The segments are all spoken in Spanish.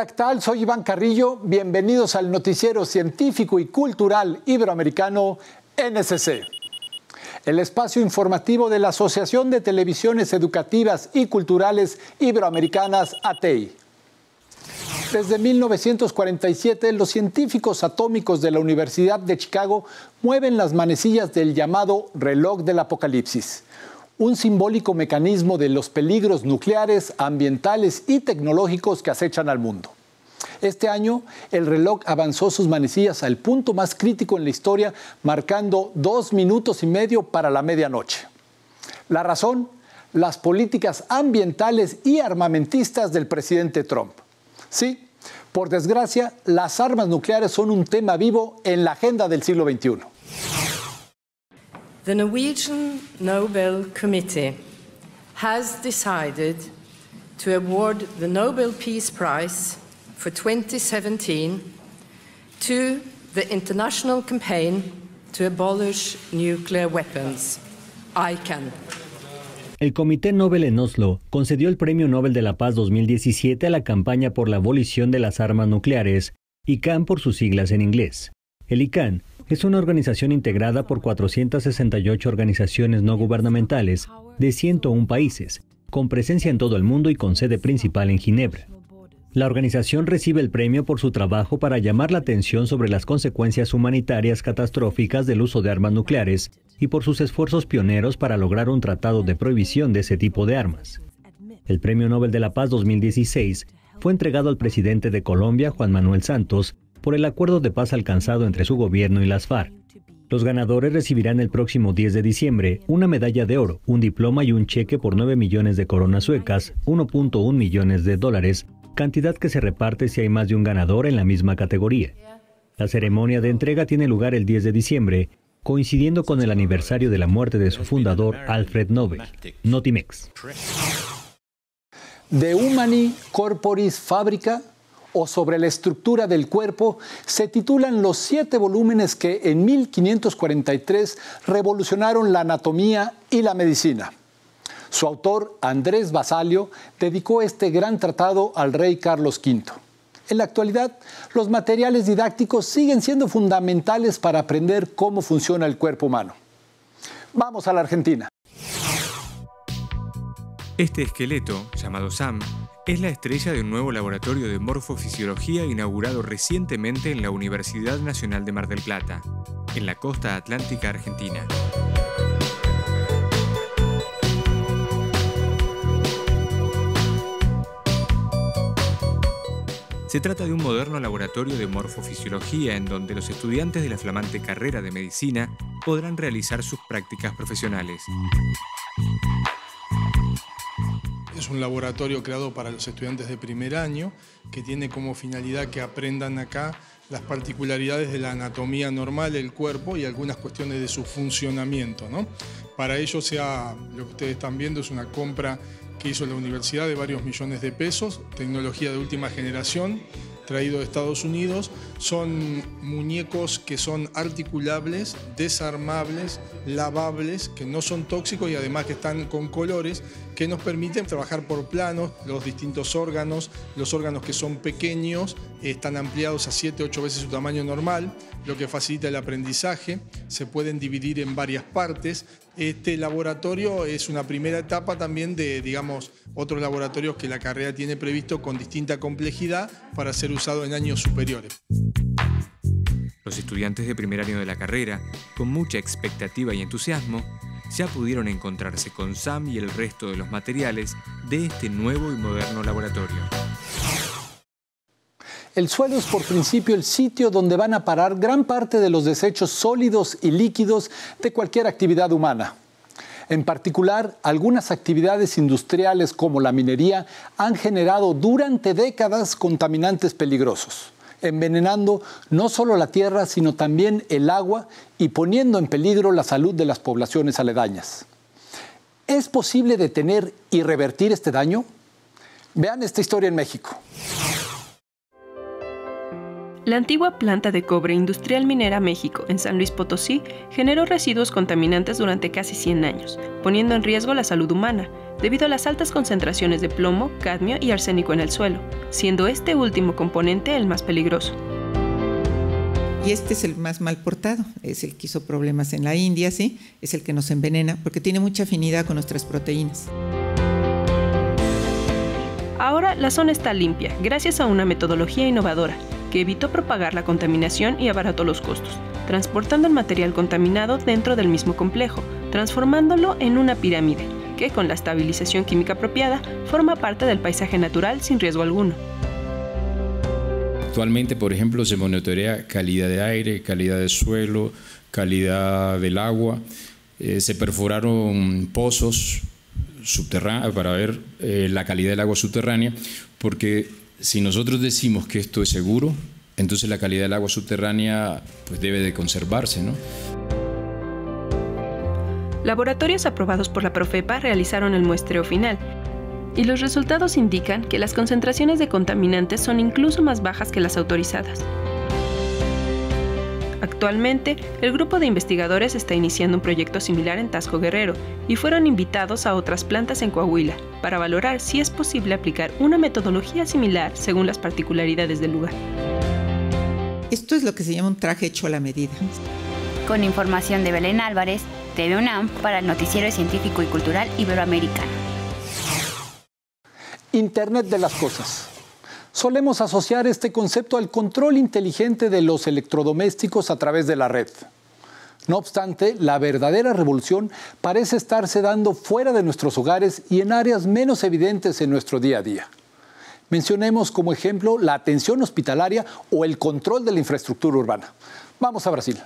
Hola, Soy Iván Carrillo. Bienvenidos al noticiero científico y cultural iberoamericano NSC. El espacio informativo de la Asociación de Televisiones Educativas y Culturales Iberoamericanas, ATEI. Desde 1947, los científicos atómicos de la Universidad de Chicago mueven las manecillas del llamado reloj del apocalipsis, un simbólico mecanismo de los peligros nucleares, ambientales y tecnológicos que acechan al mundo. Este año, el reloj avanzó sus manecillas al punto más crítico en la historia, marcando dos minutos y medio para la medianoche. La razón, las políticas ambientales y armamentistas del presidente Trump. Sí, por desgracia, las armas nucleares son un tema vivo en la agenda del siglo XXI. The Norwegian Nobel Committee has decided to award the Nobel Peace Prize for 2017 to the international campaign to abolish nuclear weapons, ICANN. El Comité Nobel en Oslo concedió el Premio Nobel de la Paz 2017 a la campaña por la abolición de las armas nucleares, ICANN por sus siglas en inglés. El ICANN es una organización integrada por 468 organizaciones no gubernamentales de 101 países, con presencia en todo el mundo y con sede principal en Ginebra. La organización recibe el premio por su trabajo para llamar la atención sobre las consecuencias humanitarias catastróficas del uso de armas nucleares y por sus esfuerzos pioneros para lograr un tratado de prohibición de ese tipo de armas. El Premio Nobel de la Paz 2016 fue entregado al presidente de Colombia, Juan Manuel Santos, por el acuerdo de paz alcanzado entre su gobierno y las FARC. Los ganadores recibirán el próximo 10 de diciembre una medalla de oro, un diploma y un cheque por 9 millones de coronas suecas, 1.1 millones de dólares, cantidad que se reparte si hay más de un ganador en la misma categoría. La ceremonia de entrega tiene lugar el 10 de diciembre, coincidiendo con el aniversario de la muerte de su fundador Alfred Nobel, Notimex. De Humani Corporis Fabrica sobre la estructura del cuerpo se titulan los siete volúmenes que en 1543 revolucionaron la anatomía y la medicina. Su autor, Andrés Basalio, dedicó este gran tratado al rey Carlos V. En la actualidad, los materiales didácticos siguen siendo fundamentales para aprender cómo funciona el cuerpo humano. Vamos a la Argentina. Este esqueleto, llamado SAM, es la estrella de un nuevo laboratorio de morfofisiología inaugurado recientemente en la Universidad Nacional de Mar del Plata, en la costa atlántica argentina. Se trata de un moderno laboratorio de morfofisiología en donde los estudiantes de la flamante carrera de medicina podrán realizar sus prácticas profesionales. Es un laboratorio creado para los estudiantes de primer año que tiene como finalidad que aprendan acá las particularidades de la anatomía normal el cuerpo y algunas cuestiones de su funcionamiento. ¿no? Para ello, sea, lo que ustedes están viendo es una compra que hizo la universidad de varios millones de pesos, tecnología de última generación, traído de Estados Unidos, son muñecos que son articulables, desarmables, lavables, que no son tóxicos y además que están con colores que nos permiten trabajar por planos, los distintos órganos, los órganos que son pequeños están ampliados a 7, 8 veces su tamaño normal, lo que facilita el aprendizaje, se pueden dividir en varias partes. Este laboratorio es una primera etapa también de, digamos, otros laboratorios que la carrera tiene previsto con distinta complejidad para ser usado en años superiores. Los estudiantes de primer año de la carrera, con mucha expectativa y entusiasmo, ya pudieron encontrarse con Sam y el resto de los materiales de este nuevo y moderno laboratorio. El suelo es por principio el sitio donde van a parar gran parte de los desechos sólidos y líquidos de cualquier actividad humana. En particular, algunas actividades industriales como la minería han generado durante décadas contaminantes peligrosos envenenando no solo la tierra, sino también el agua y poniendo en peligro la salud de las poblaciones aledañas. ¿Es posible detener y revertir este daño? Vean esta historia en México. La antigua planta de cobre industrial minera México en San Luis Potosí generó residuos contaminantes durante casi 100 años, poniendo en riesgo la salud humana, debido a las altas concentraciones de plomo, cadmio y arsénico en el suelo siendo este último componente el más peligroso. Y este es el más mal portado, es el que hizo problemas en la India, ¿sí? Es el que nos envenena porque tiene mucha afinidad con nuestras proteínas. Ahora la zona está limpia gracias a una metodología innovadora que evitó propagar la contaminación y abarató los costos, transportando el material contaminado dentro del mismo complejo, transformándolo en una pirámide que, con la estabilización química apropiada, forma parte del paisaje natural sin riesgo alguno. Actualmente, por ejemplo, se monitorea calidad de aire, calidad de suelo, calidad del agua. Eh, se perforaron pozos subterráneos para ver eh, la calidad del agua subterránea, porque si nosotros decimos que esto es seguro, entonces la calidad del agua subterránea pues, debe de conservarse, ¿no? laboratorios aprobados por la Profepa realizaron el muestreo final y los resultados indican que las concentraciones de contaminantes son incluso más bajas que las autorizadas. Actualmente, el grupo de investigadores está iniciando un proyecto similar en Tasco Guerrero y fueron invitados a otras plantas en Coahuila para valorar si es posible aplicar una metodología similar según las particularidades del lugar. Esto es lo que se llama un traje hecho a la medida. Con información de Belén Álvarez, TV UNAM para el Noticiero Científico y Cultural Iberoamericano. Internet de las Cosas. Solemos asociar este concepto al control inteligente de los electrodomésticos a través de la red. No obstante, la verdadera revolución parece estarse dando fuera de nuestros hogares y en áreas menos evidentes en nuestro día a día. Mencionemos como ejemplo la atención hospitalaria o el control de la infraestructura urbana. Vamos a Brasil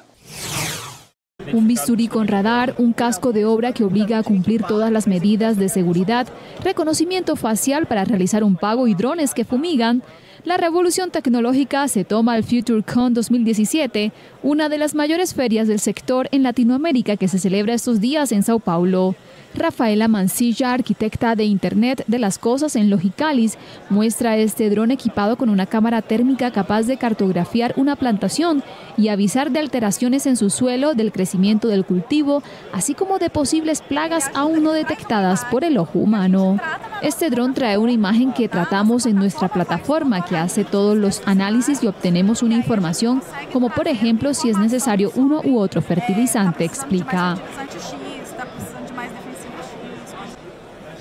un bisturí con radar, un casco de obra que obliga a cumplir todas las medidas de seguridad, reconocimiento facial para realizar un pago y drones que fumigan. La revolución tecnológica se toma al FutureCon 2017, una de las mayores ferias del sector en Latinoamérica que se celebra estos días en Sao Paulo. Rafaela Mancilla, arquitecta de Internet de las Cosas en Logicalis, muestra este dron equipado con una cámara térmica capaz de cartografiar una plantación y avisar de alteraciones en su suelo, del crecimiento del cultivo, así como de posibles plagas aún no detectadas por el ojo humano. Este dron trae una imagen que tratamos en nuestra plataforma que hace todos los análisis y obtenemos una información como por ejemplo si es necesario uno u otro fertilizante, explica.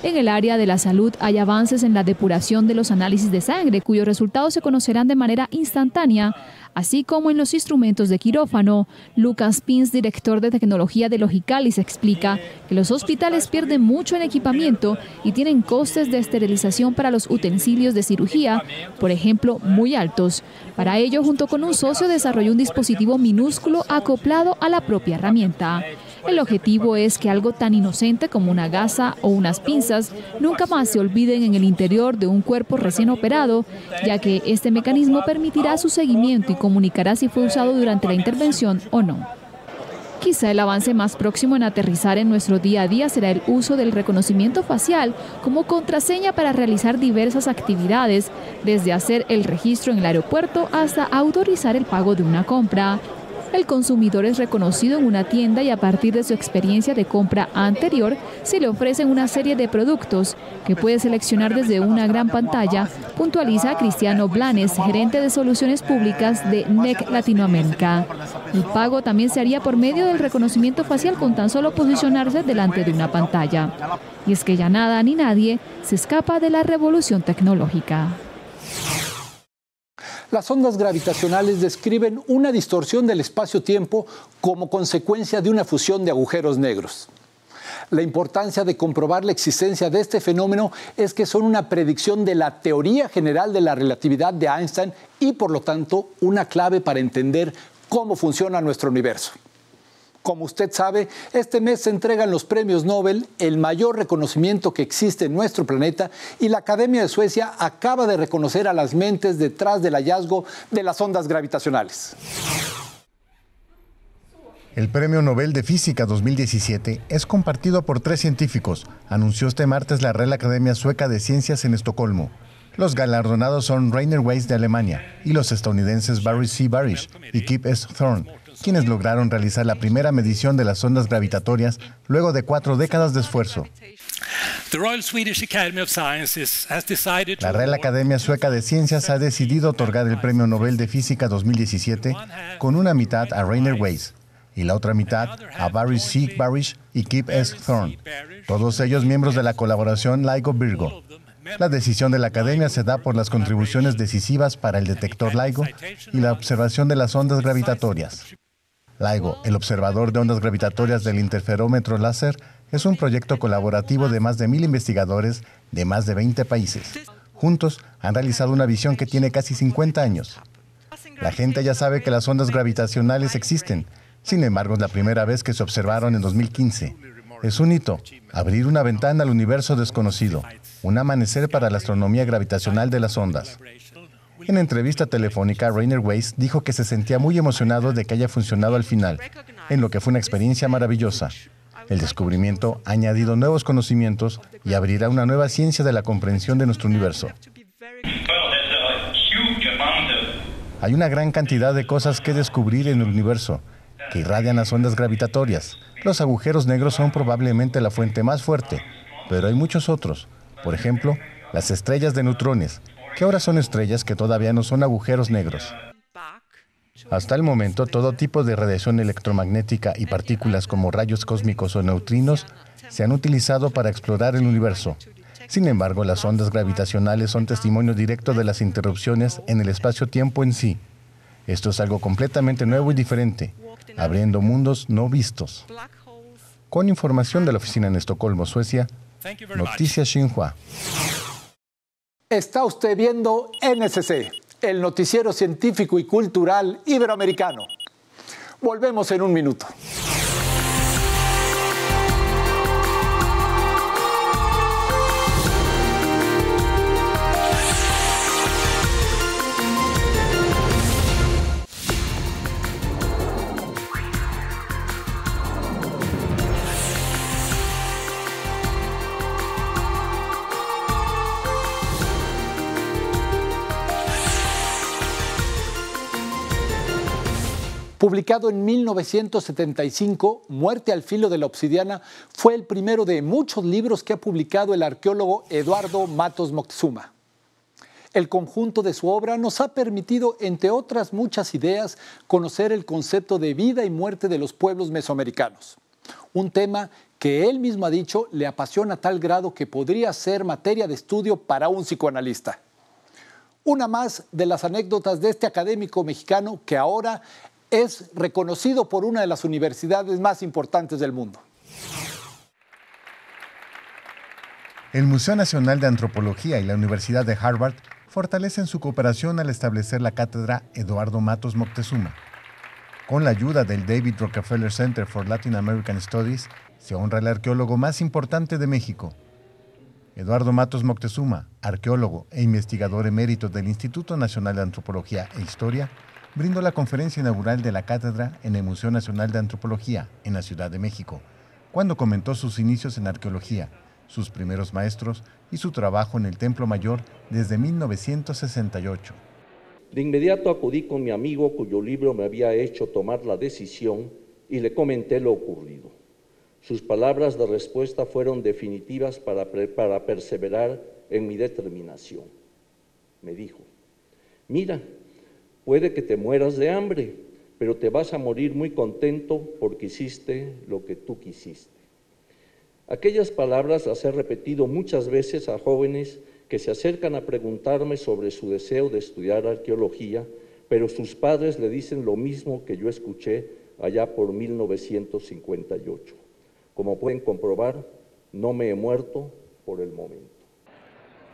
En el área de la salud hay avances en la depuración de los análisis de sangre, cuyos resultados se conocerán de manera instantánea, así como en los instrumentos de quirófano. Lucas Pins, director de tecnología de Logicalis, explica que los hospitales pierden mucho en equipamiento y tienen costes de esterilización para los utensilios de cirugía, por ejemplo, muy altos. Para ello, junto con un socio, desarrolló un dispositivo minúsculo acoplado a la propia herramienta. El objetivo es que algo tan inocente como una gasa o unas pinzas nunca más se olviden en el interior de un cuerpo recién operado, ya que este mecanismo permitirá su seguimiento y comunicará si fue usado durante la intervención o no. Quizá el avance más próximo en aterrizar en nuestro día a día será el uso del reconocimiento facial como contraseña para realizar diversas actividades, desde hacer el registro en el aeropuerto hasta autorizar el pago de una compra, el consumidor es reconocido en una tienda y a partir de su experiencia de compra anterior se le ofrecen una serie de productos que puede seleccionar desde una gran pantalla, puntualiza Cristiano Blanes, gerente de soluciones públicas de NEC Latinoamérica. El pago también se haría por medio del reconocimiento facial con tan solo posicionarse delante de una pantalla. Y es que ya nada ni nadie se escapa de la revolución tecnológica. Las ondas gravitacionales describen una distorsión del espacio-tiempo como consecuencia de una fusión de agujeros negros. La importancia de comprobar la existencia de este fenómeno es que son una predicción de la teoría general de la relatividad de Einstein y por lo tanto una clave para entender cómo funciona nuestro universo. Como usted sabe, este mes se entregan los premios Nobel, el mayor reconocimiento que existe en nuestro planeta, y la Academia de Suecia acaba de reconocer a las mentes detrás del hallazgo de las ondas gravitacionales. El Premio Nobel de Física 2017 es compartido por tres científicos, anunció este martes la Real Academia Sueca de Ciencias en Estocolmo. Los galardonados son Rainer Weiss de Alemania y los estadounidenses Barry C. Barish y Kip S. Thorne quienes lograron realizar la primera medición de las ondas gravitatorias luego de cuatro décadas de esfuerzo. La Real Academia Sueca de Ciencias ha decidido otorgar el Premio Nobel de Física 2017 con una mitad a Rainer Weiss y la otra mitad a Barry C. Barish y Kip S. Thorne, todos ellos miembros de la colaboración LIGO Virgo. La decisión de la academia se da por las contribuciones decisivas para el detector LIGO y la observación de las ondas gravitatorias. LIGO, el observador de ondas gravitatorias del interferómetro láser, es un proyecto colaborativo de más de mil investigadores de más de 20 países. Juntos han realizado una visión que tiene casi 50 años. La gente ya sabe que las ondas gravitacionales existen, sin embargo es la primera vez que se observaron en 2015. Es un hito, abrir una ventana al universo desconocido, un amanecer para la astronomía gravitacional de las ondas. En entrevista telefónica, Rainer Weiss dijo que se sentía muy emocionado de que haya funcionado al final, en lo que fue una experiencia maravillosa. El descubrimiento ha añadido nuevos conocimientos y abrirá una nueva ciencia de la comprensión de nuestro universo. Hay una gran cantidad de cosas que descubrir en el universo, que irradian las ondas gravitatorias. Los agujeros negros son probablemente la fuente más fuerte, pero hay muchos otros. Por ejemplo, las estrellas de neutrones, que ahora son estrellas que todavía no son agujeros negros. Hasta el momento, todo tipo de radiación electromagnética y partículas como rayos cósmicos o neutrinos se han utilizado para explorar el universo. Sin embargo, las ondas gravitacionales son testimonio directo de las interrupciones en el espacio-tiempo en sí. Esto es algo completamente nuevo y diferente, abriendo mundos no vistos. Con información de la oficina en Estocolmo, Suecia, Noticias Xinhua. Está usted viendo NSC, el noticiero científico y cultural iberoamericano. Volvemos en un minuto. Publicado en 1975, Muerte al filo de la obsidiana fue el primero de muchos libros que ha publicado el arqueólogo Eduardo Matos Moctezuma. El conjunto de su obra nos ha permitido, entre otras muchas ideas, conocer el concepto de vida y muerte de los pueblos mesoamericanos. Un tema que él mismo ha dicho le apasiona tal grado que podría ser materia de estudio para un psicoanalista. Una más de las anécdotas de este académico mexicano que ahora es reconocido por una de las universidades más importantes del mundo. El Museo Nacional de Antropología y la Universidad de Harvard fortalecen su cooperación al establecer la cátedra Eduardo Matos Moctezuma. Con la ayuda del David Rockefeller Center for Latin American Studies, se honra al arqueólogo más importante de México. Eduardo Matos Moctezuma, arqueólogo e investigador emérito del Instituto Nacional de Antropología e Historia, brindó la conferencia inaugural de la cátedra en el Museo Nacional de Antropología, en la Ciudad de México, cuando comentó sus inicios en arqueología, sus primeros maestros y su trabajo en el Templo Mayor desde 1968. De inmediato acudí con mi amigo cuyo libro me había hecho tomar la decisión y le comenté lo ocurrido. Sus palabras de respuesta fueron definitivas para, para perseverar en mi determinación. Me dijo, mira, Puede que te mueras de hambre, pero te vas a morir muy contento porque hiciste lo que tú quisiste. Aquellas palabras las he repetido muchas veces a jóvenes que se acercan a preguntarme sobre su deseo de estudiar arqueología, pero sus padres le dicen lo mismo que yo escuché allá por 1958. Como pueden comprobar, no me he muerto por el momento.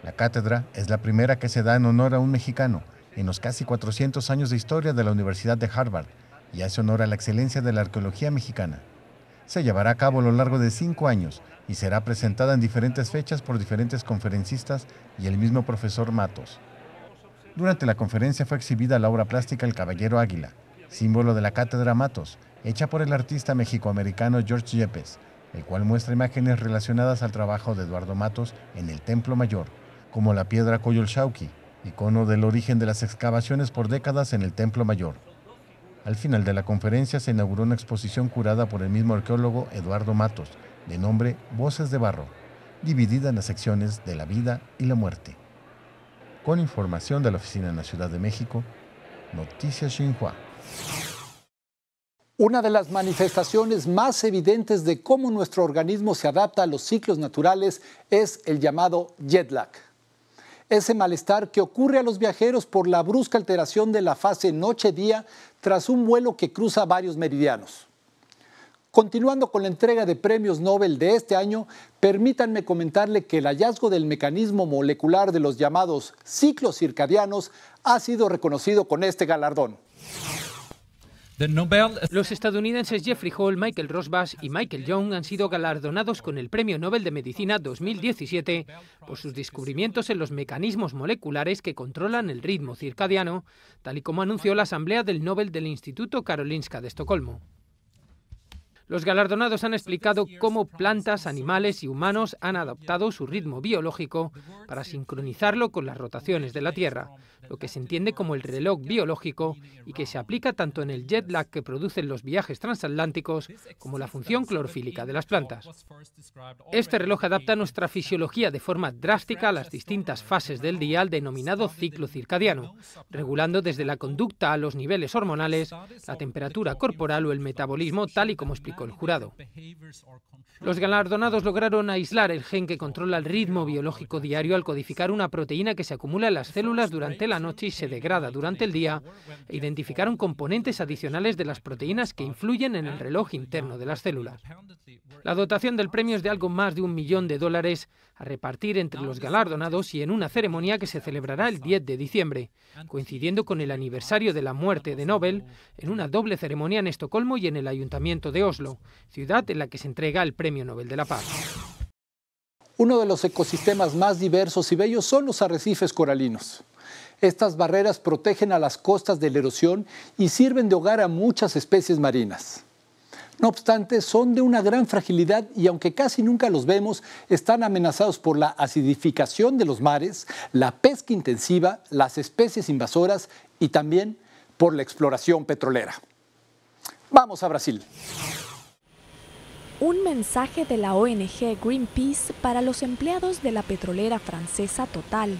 La cátedra es la primera que se da en honor a un mexicano en los casi 400 años de historia de la Universidad de Harvard y hace honor a la excelencia de la arqueología mexicana. Se llevará a cabo a lo largo de cinco años y será presentada en diferentes fechas por diferentes conferencistas y el mismo profesor Matos. Durante la conferencia fue exhibida la obra plástica El Caballero Águila, símbolo de la Cátedra Matos, hecha por el artista mexicoamericano George Yepes, el cual muestra imágenes relacionadas al trabajo de Eduardo Matos en el Templo Mayor, como la piedra Coyolxauqui, icono del origen de las excavaciones por décadas en el Templo Mayor. Al final de la conferencia se inauguró una exposición curada por el mismo arqueólogo Eduardo Matos, de nombre Voces de Barro, dividida en las secciones de la vida y la muerte. Con información de la Oficina en la Ciudad de México, Noticias Xinhua. Una de las manifestaciones más evidentes de cómo nuestro organismo se adapta a los ciclos naturales es el llamado jet lag ese malestar que ocurre a los viajeros por la brusca alteración de la fase noche-día tras un vuelo que cruza varios meridianos. Continuando con la entrega de premios Nobel de este año, permítanme comentarle que el hallazgo del mecanismo molecular de los llamados ciclos circadianos ha sido reconocido con este galardón. Los estadounidenses Jeffrey Hall, Michael Rosbach y Michael Young han sido galardonados con el Premio Nobel de Medicina 2017 por sus descubrimientos en los mecanismos moleculares que controlan el ritmo circadiano, tal y como anunció la Asamblea del Nobel del Instituto Karolinska de Estocolmo. Los galardonados han explicado cómo plantas, animales y humanos han adaptado su ritmo biológico para sincronizarlo con las rotaciones de la Tierra, lo que se entiende como el reloj biológico y que se aplica tanto en el jet lag que producen los viajes transatlánticos como la función clorofílica de las plantas. Este reloj adapta nuestra fisiología de forma drástica a las distintas fases del día al denominado ciclo circadiano, regulando desde la conducta a los niveles hormonales, la temperatura corporal o el metabolismo, tal y como explicamos el jurado. Los galardonados lograron aislar el gen que controla el ritmo biológico diario al codificar una proteína que se acumula en las células durante la noche y se degrada durante el día e identificaron componentes adicionales de las proteínas que influyen en el reloj interno de las células. La dotación del premio es de algo más de un millón de dólares a repartir entre los galardonados y en una ceremonia que se celebrará el 10 de diciembre, coincidiendo con el aniversario de la muerte de Nobel, en una doble ceremonia en Estocolmo y en el Ayuntamiento de Oslo, ciudad en la que se entrega el Premio Nobel de la Paz. Uno de los ecosistemas más diversos y bellos son los arrecifes coralinos. Estas barreras protegen a las costas de la erosión y sirven de hogar a muchas especies marinas. No obstante, son de una gran fragilidad y aunque casi nunca los vemos, están amenazados por la acidificación de los mares, la pesca intensiva, las especies invasoras y también por la exploración petrolera. Vamos a Brasil. Un mensaje de la ONG Greenpeace para los empleados de la petrolera francesa Total.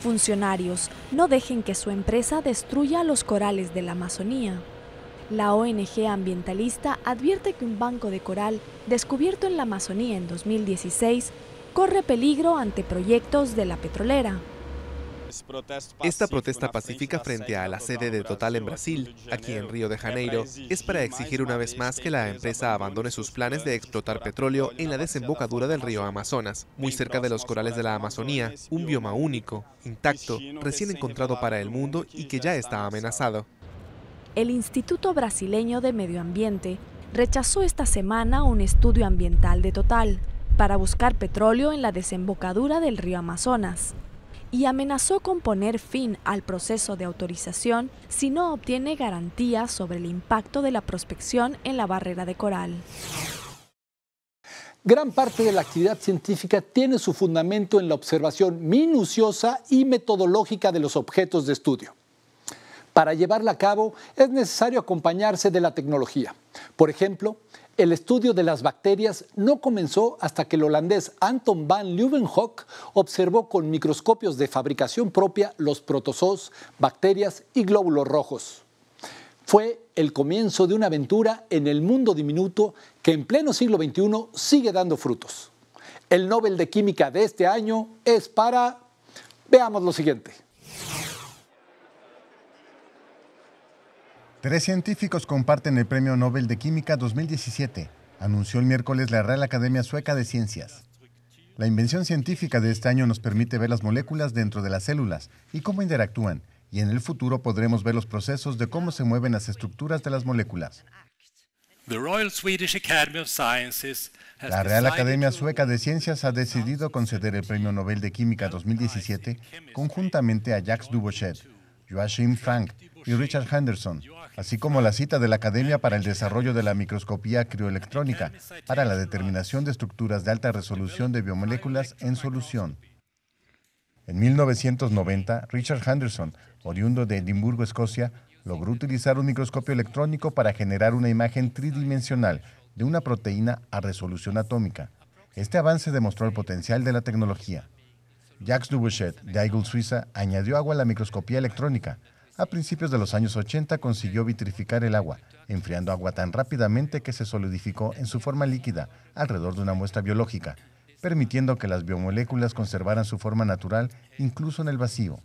Funcionarios, no dejen que su empresa destruya los corales de la Amazonía. La ONG ambientalista advierte que un banco de coral descubierto en la Amazonía en 2016 corre peligro ante proyectos de la petrolera. Esta protesta pacífica frente a la sede de Total en Brasil, aquí en Río de Janeiro, es para exigir una vez más que la empresa abandone sus planes de explotar petróleo en la desembocadura del río Amazonas, muy cerca de los corales de la Amazonía, un bioma único, intacto, recién encontrado para el mundo y que ya está amenazado el Instituto Brasileño de Medio Ambiente rechazó esta semana un estudio ambiental de Total para buscar petróleo en la desembocadura del río Amazonas y amenazó con poner fin al proceso de autorización si no obtiene garantías sobre el impacto de la prospección en la barrera de coral. Gran parte de la actividad científica tiene su fundamento en la observación minuciosa y metodológica de los objetos de estudio. Para llevarla a cabo es necesario acompañarse de la tecnología. Por ejemplo, el estudio de las bacterias no comenzó hasta que el holandés Anton van Leeuwenhoek observó con microscopios de fabricación propia los protozoos, bacterias y glóbulos rojos. Fue el comienzo de una aventura en el mundo diminuto que en pleno siglo XXI sigue dando frutos. El Nobel de Química de este año es para... Veamos lo siguiente. Tres científicos comparten el Premio Nobel de Química 2017, anunció el miércoles la Real Academia Sueca de Ciencias. La invención científica de este año nos permite ver las moléculas dentro de las células y cómo interactúan, y en el futuro podremos ver los procesos de cómo se mueven las estructuras de las moléculas. La Real Academia Sueca de Ciencias ha decidido conceder el Premio Nobel de Química 2017 conjuntamente a Jacques Dubochet, Joachim Frank y Richard Henderson así como la cita de la Academia para el Desarrollo de la Microscopía Crioelectrónica para la determinación de estructuras de alta resolución de biomoléculas en solución. En 1990, Richard Henderson, oriundo de Edimburgo, Escocia, logró utilizar un microscopio electrónico para generar una imagen tridimensional de una proteína a resolución atómica. Este avance demostró el potencial de la tecnología. Jacques Dubochet, de Aigle, Suiza, añadió agua a la microscopía electrónica, a principios de los años 80 consiguió vitrificar el agua, enfriando agua tan rápidamente que se solidificó en su forma líquida alrededor de una muestra biológica, permitiendo que las biomoléculas conservaran su forma natural incluso en el vacío.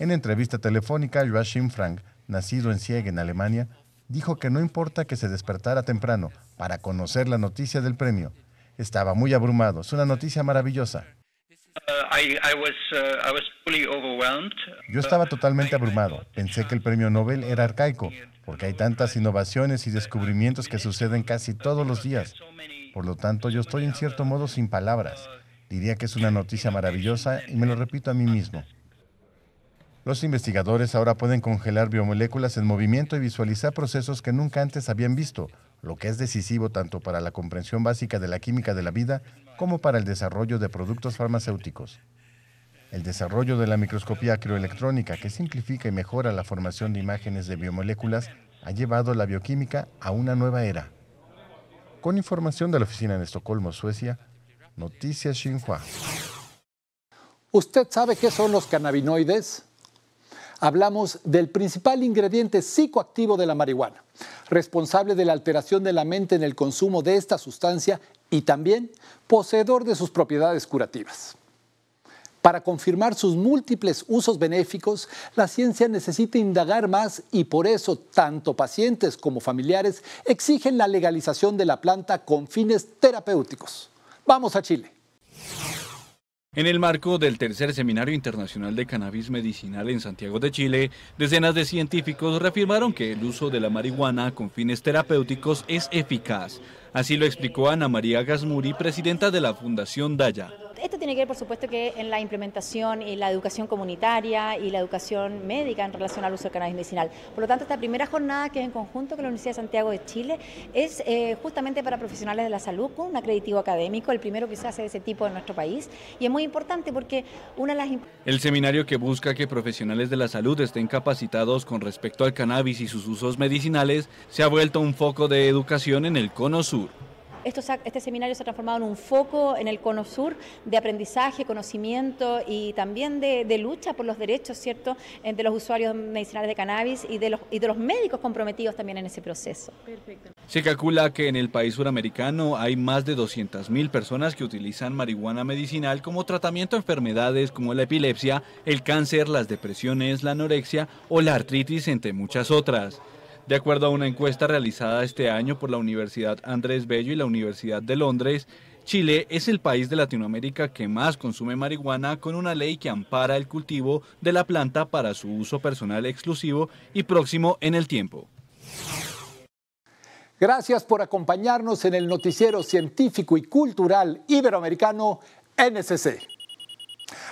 En entrevista telefónica, Joachim Frank, nacido en Sieg, en Alemania, dijo que no importa que se despertara temprano para conocer la noticia del premio. Estaba muy abrumado, es una noticia maravillosa. Uh, uh, yo estaba totalmente abrumado. Pensé que el premio Nobel era arcaico, porque hay tantas innovaciones y descubrimientos que suceden casi todos los días. Por lo tanto, yo estoy en cierto modo sin palabras. Diría que es una noticia maravillosa y me lo repito a mí mismo. Los investigadores ahora pueden congelar biomoléculas en movimiento y visualizar procesos que nunca antes habían visto, lo que es decisivo tanto para la comprensión básica de la química de la vida como para el desarrollo de productos farmacéuticos. El desarrollo de la microscopía crioelectrónica, que simplifica y mejora la formación de imágenes de biomoléculas, ha llevado la bioquímica a una nueva era. Con información de la oficina en Estocolmo, Suecia, Noticias Xinhua. ¿Usted sabe qué son los cannabinoides? hablamos del principal ingrediente psicoactivo de la marihuana, responsable de la alteración de la mente en el consumo de esta sustancia y también poseedor de sus propiedades curativas. Para confirmar sus múltiples usos benéficos, la ciencia necesita indagar más y por eso tanto pacientes como familiares exigen la legalización de la planta con fines terapéuticos. Vamos a Chile. En el marco del tercer Seminario Internacional de Cannabis Medicinal en Santiago de Chile, decenas de científicos reafirmaron que el uso de la marihuana con fines terapéuticos es eficaz. Así lo explicó Ana María Gasmuri, presidenta de la Fundación Daya. Esto tiene que ver, por supuesto, que en la implementación y la educación comunitaria y la educación médica en relación al uso del cannabis medicinal. Por lo tanto, esta primera jornada que es en conjunto con la Universidad de Santiago de Chile es eh, justamente para profesionales de la salud con un acreditivo académico, el primero que se hace de ese tipo en nuestro país. Y es muy importante porque una de las... El seminario que busca que profesionales de la salud estén capacitados con respecto al cannabis y sus usos medicinales se ha vuelto un foco de educación en el Cono Sur este seminario se ha transformado en un foco en el Cono Sur de aprendizaje, conocimiento y también de, lucha por los derechos, ¿cierto?, de los usuarios medicinales de cannabis y de los, médicos comprometidos también en ese proceso. Se calcula que en el país suramericano hay más de 200.000 personas que utilizan marihuana medicinal como tratamiento a enfermedades como la epilepsia, el cáncer, las depresiones, la anorexia o la artritis, entre muchas otras. De acuerdo a una encuesta realizada este año por la Universidad Andrés Bello y la Universidad de Londres, Chile es el país de Latinoamérica que más consume marihuana con una ley que ampara el cultivo de la planta para su uso personal exclusivo y próximo en el tiempo. Gracias por acompañarnos en el noticiero científico y cultural iberoamericano NSC.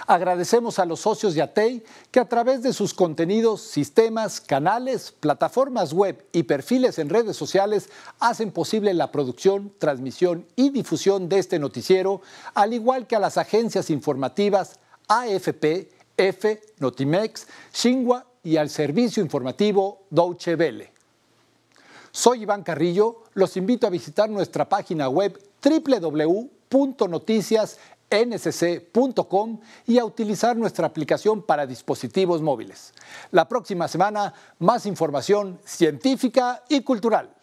Agradecemos a los socios de ATEI que a través de sus contenidos, sistemas, canales, plataformas web y perfiles en redes sociales hacen posible la producción, transmisión y difusión de este noticiero, al igual que a las agencias informativas AFP, F, Notimex, Xingua y al servicio informativo Deutsche Soy Iván Carrillo, los invito a visitar nuestra página web www.noticias.com ncc.com y a utilizar nuestra aplicación para dispositivos móviles. La próxima semana, más información científica y cultural.